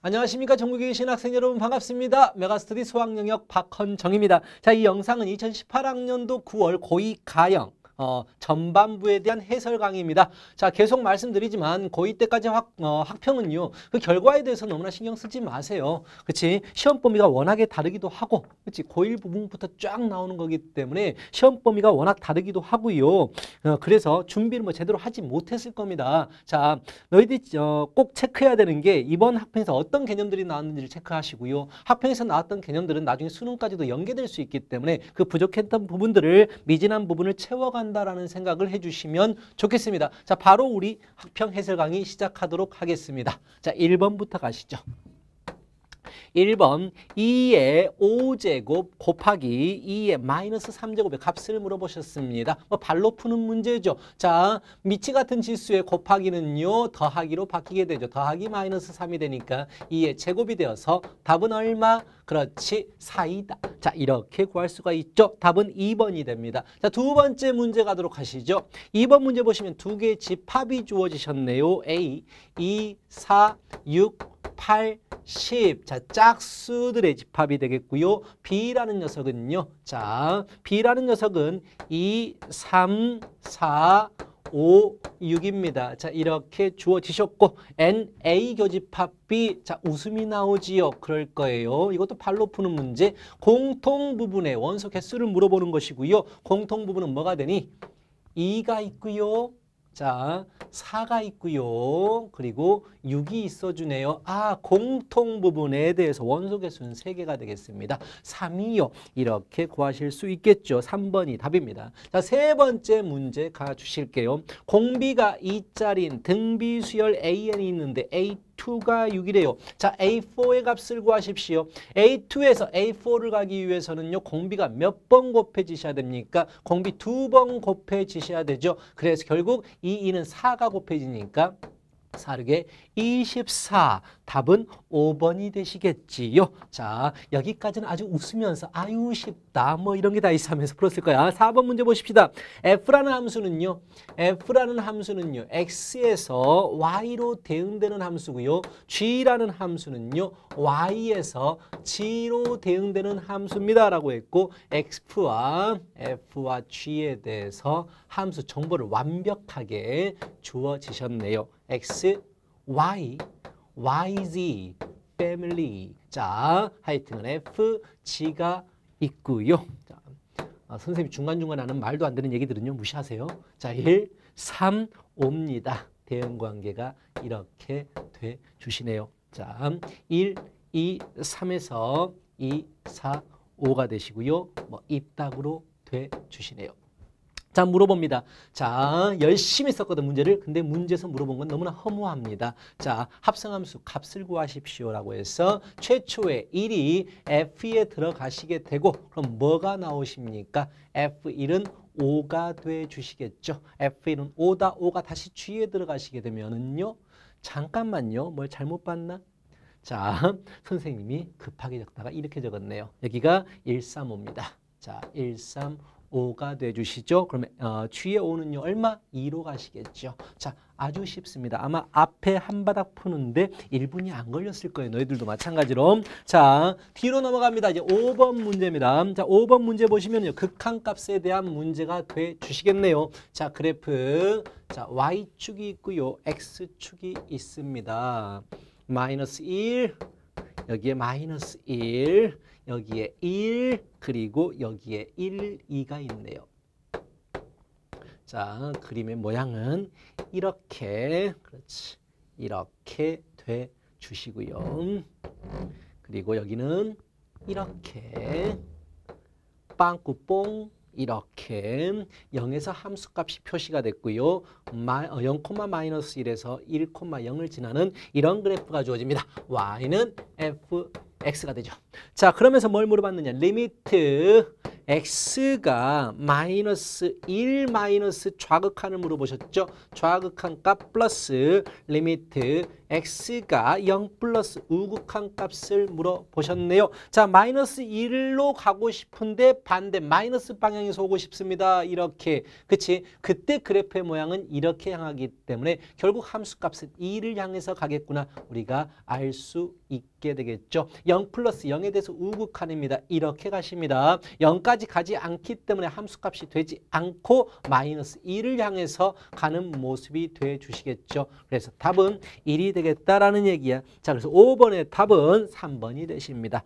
안녕하십니까 전국에 계신 학생 여러분 반갑습니다. 메가스터디 수학영역 박헌정입니다. 자 이 영상은 2018학년도 9월 고2 가영 어, 전반부에 대한 해설 강의입니다. 자 계속 말씀드리지만 고2 때까지 확, 어, 학평은요 그 결과에 대해서 너무나 신경 쓰지 마세요. 그렇지 시험 범위가 워낙에 다르기도 하고 그렇지 고1 부분부터 쫙 나오는 거기 때문에 시험 범위가 워낙 다르기도 하고요. 어, 그래서 준비를 뭐 제대로 하지 못했을 겁니다. 자 너희들이 어, 꼭 체크해야 되는 게 이번 학평에서 어떤 개념들이 나왔는지를 체크하시고요. 학평에서 나왔던 개념들은 나중에 수능까지도 연계될 수 있기 때문에 그 부족했던 부분들을 미진한 부분을 채워가는 한다라는 생각을 해주시면 좋겠습니다. 자, 바로 우리 학평 해설 강의 시작하도록 하겠습니다. 자, 1번부터 가시죠. 1번 2의 5제곱 곱하기 2의 마이너스 3제곱의 값을 물어보셨습니다. 뭐 발로 푸는 문제죠. 자, 미이 같은 지수의 곱하기는요. 더하기로 바뀌게 되죠. 더하기 마이너스 3이 되니까 2의 제곱이 되어서 답은 얼마? 그렇지, 4이다. 자, 이렇게 구할 수가 있죠. 답은 2번이 됩니다. 자, 두 번째 문제 가도록 하시죠. 2번 문제 보시면 두 개의 집합이 주어지셨네요. A, 2, 4, 6, 8, 10. 자, 짝수들의 집합이 되겠고요. B라는 녀석은요. 자, B라는 녀석은 2, 3, 4, 5, 6입니다. 자, 이렇게 주어지셨고 N, A 교집합 B, 자, 웃음이 나오지요. 그럴 거예요. 이것도 발로 푸는 문제. 공통 부분의 원소 개수를 물어보는 것이고요. 공통 부분은 뭐가 되니? 2가 있고요. 자, 4가 있고요. 그리고 6이 있어주네요. 아, 공통 부분에 대해서 원소 개수는 3개가 되겠습니다. 3이요. 이렇게 구하실 수 있겠죠. 3번이 답입니다. 자, 세 번째 문제 가주실게요. 공비가 2짜린 등비 수열 AN이 있는데 A A2가 6이래요. 자, A4의 값을 구하십시오. A2에서 A4를 가기 위해서는요. 공비가 몇 번 곱해지셔야 됩니까? 공비 두 번 곱해지셔야 되죠. 그래서 결국 이 2는 4가 곱해지니까 사르게 24. 답은 5번이 되시겠지요. 자, 여기까지는 아주 웃으면서 아유 쉽다 뭐 이런 게 다 있어 하면서 풀었을 거야. 4번 문제 보십시다. F라는 함수는요. F라는 함수는요. X에서 Y로 대응되는 함수고요. G라는 함수는요. Y에서 G로 대응되는 함수입니다. 라고 했고 X와 F와 G에 대해서 함수 정보를 완벽하게 주어지셨네요. X, Y, YZ, family. 자, 하여튼간에 F, G가 있고요. 자, 아, 선생님이 중간중간 하는 말도 안 되는 얘기들은요. 무시하세요. 자, 1, 3, 5입니다. 대응관계가 이렇게 돼 주시네요. 자, 1, 2, 3에서 2, 4, 5가 되시고요. 뭐 입닥으로 돼 주시네요. 자 물어봅니다. 자 열심히 썼거든 문제를. 근데 문제에서 물어본 건 너무나 허무합니다. 자 합성함수 값을 구하십시오 라고 해서 최초의 1이 F에 들어가시게 되고 그럼 뭐가 나오십니까? F1은 5가 돼 주시겠죠. F1은 5다 5가 다시 G에 들어가시게 되면은요. 잠깐만요. 뭘 잘못 봤나? 자, 선생님이 급하게 적다가 이렇게 적었네요. 여기가 135입니다. 자, 135. 5가 돼주시죠. 그러면 어, 뒤에 5는요. 얼마? 2로 가시겠죠. 자, 아주 쉽습니다. 아마 앞에 한 바닥 푸는데 1분이 안 걸렸을 거예요. 너희들도 마찬가지로. 자, 뒤로 넘어갑니다. 이제 5번 문제입니다. 자, 5번 문제 보시면요. 극한값에 대한 문제가 돼 주시겠네요. 자, 그래프. 자, y축이 있고요. x축이 있습니다. 마이너스 1, 여기에 마이너스 1, 여기에 1, 그리고 여기에 1, 2가 있네요. 자, 그림의 모양은 이렇게, 그렇지. 이렇게 돼 주시고요. 그리고 여기는 이렇게 빵꾸뽕 이렇게 0에서 함수값이 표시가 됐고요. 0,-1에서 어, 1,0을 지나는 이런 그래프가 주어집니다. y는 fx가 되죠. 자, 그러면서 뭘 물어봤느냐. 리미트 x가 마이너스 1 마이너스 좌극한을 물어보셨죠? 좌극한 값 플러스 리미트 x가 0 플러스 우극한 값을 물어보셨네요. 자, 마이너스 1로 가고 싶은데 반대 마이너스 방향에서오고 싶습니다. 이렇게. 그치? 그때 그래프의 모양은 이렇게 향하기 때문에 결국 함수값은 2를 향해서 가겠구나. 우리가 알 수 있게 되겠죠. 0 플러스 0에 대해서 우극한입니다. 이렇게 가십니다. 0까지 가지 않기 때문에 함수값이 되지 않고 마이너스 2를 향해서 가는 모습이 돼 주시겠죠. 그래서 답은 1이 되겠다라는 얘기야. 자, 그래서 5번의 답은 3번이 되십니다.